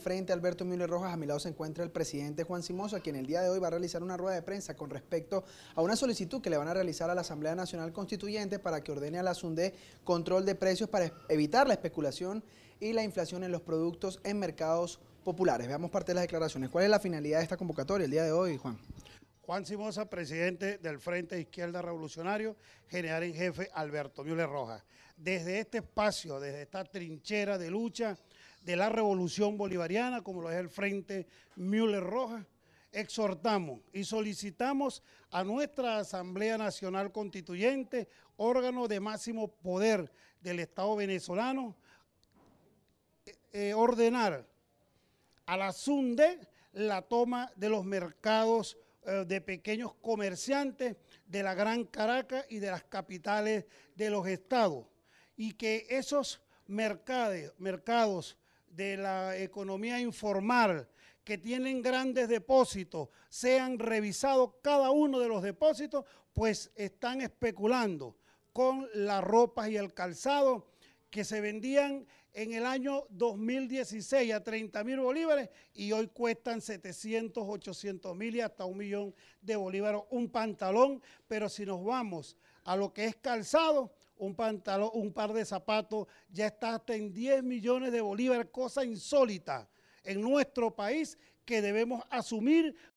Frente a Alberto Mule Rojas, a mi lado se encuentra el presidente Juan Simosa, quien el día de hoy va a realizar una rueda de prensa con respecto a una solicitud que le van a realizar a la Asamblea Nacional Constituyente para que ordene a la SUNDE control de precios para evitar la especulación y la inflación en los productos en mercados populares. Veamos parte de las declaraciones. ¿Cuál es la finalidad de esta convocatoria el día de hoy, Juan? Juan Simosa, presidente del Frente Izquierda Revolucionario, general en jefe Alberto Mule Rojas. Desde este espacio, desde esta trinchera de lucha, de la revolución bolivariana, como lo es el Frente Müller Roja, exhortamos y solicitamos a nuestra Asamblea Nacional Constituyente, órgano de máximo poder del Estado venezolano, eh, eh, ordenar a la SUNDE la toma de los mercados eh, de pequeños comerciantes de la Gran Caracas y de las capitales de los estados y que esos mercados de la economía informal que tienen grandes depósitos, sean revisados cada uno de los depósitos, pues están especulando con las ropas y el calzado que se vendían en el año 2016 a 30 mil bolívares y hoy cuestan 700, 800 mil y hasta un millón de bolívares un pantalón. Pero si nos vamos a lo que es calzado, un pantalón, un par de zapatos, ya está hasta en 10 millones de bolívares, cosa insólita en nuestro país que debemos asumir